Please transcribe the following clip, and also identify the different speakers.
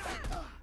Speaker 1: Ha!